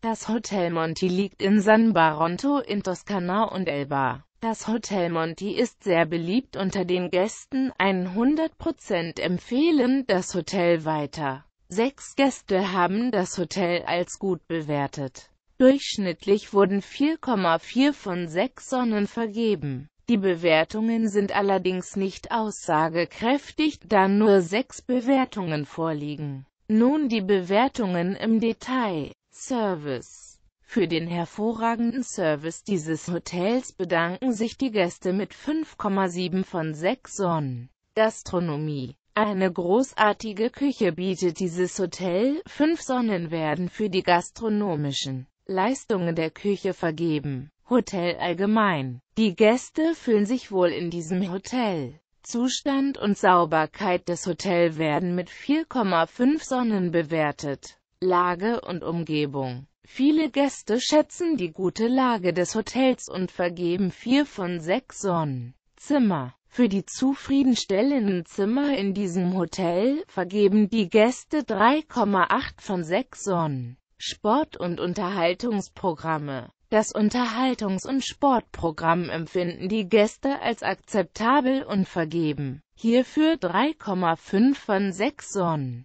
Das Hotel Monti liegt in San Baronto in Toskana und Elba. Das Hotel Monti ist sehr beliebt unter den Gästen, 100% empfehlen das Hotel weiter. Sechs Gäste haben das Hotel als gut bewertet. Durchschnittlich wurden 4,4 von 6 Sonnen vergeben. Die Bewertungen sind allerdings nicht aussagekräftig, da nur sechs Bewertungen vorliegen. Nun die Bewertungen im Detail. Service. Für den hervorragenden Service dieses Hotels bedanken sich die Gäste mit 5,7 von 6 Sonnen. Gastronomie eine großartige Küche bietet dieses Hotel, 5 Sonnen werden für die gastronomischen Leistungen der Küche vergeben. Hotel allgemein. Die Gäste fühlen sich wohl in diesem Hotel. Zustand und Sauberkeit des Hotels werden mit 4,5 Sonnen bewertet. Lage und Umgebung. Viele Gäste schätzen die gute Lage des Hotels und vergeben vier von sechs Zimmer. Für die zufriedenstellenden Zimmer in diesem Hotel vergeben die Gäste 3,8 von 6 Sonnen. Sport- und Unterhaltungsprogramme Das Unterhaltungs- und Sportprogramm empfinden die Gäste als akzeptabel und vergeben hierfür 3,5 von 6 Sonnen.